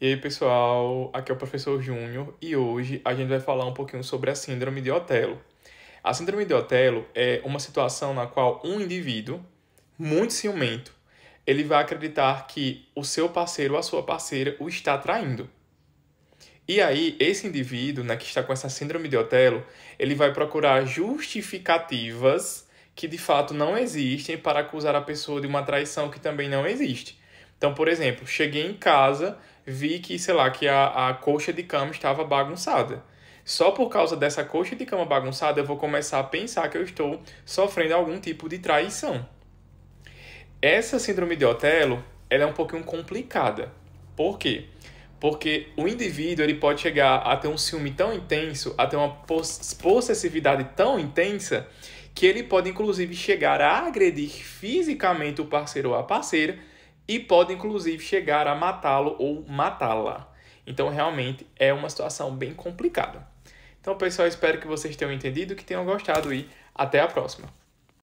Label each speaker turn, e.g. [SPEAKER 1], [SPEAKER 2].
[SPEAKER 1] E aí, pessoal, aqui é o professor Júnior e hoje a gente vai falar um pouquinho sobre a síndrome de Otelo. A síndrome de Otelo é uma situação na qual um indivíduo muito ciumento, ele vai acreditar que o seu parceiro ou a sua parceira o está traindo. E aí, esse indivíduo, né, que está com essa síndrome de Otelo, ele vai procurar justificativas que de fato não existem para acusar a pessoa de uma traição que também não existe. Então, por exemplo, cheguei em casa, vi que, sei lá, que a, a colcha de cama estava bagunçada. Só por causa dessa colcha de cama bagunçada, eu vou começar a pensar que eu estou sofrendo algum tipo de traição. Essa síndrome de Otelo, ela é um pouquinho complicada. Por quê? Porque o indivíduo ele pode chegar a ter um ciúme tão intenso, a ter uma possessividade tão intensa, que ele pode inclusive chegar a agredir fisicamente o parceiro ou a parceira, e pode inclusive chegar a matá-lo ou matá-la. Então, realmente é uma situação bem complicada. Então, pessoal, espero que vocês tenham entendido, que tenham gostado e até a próxima.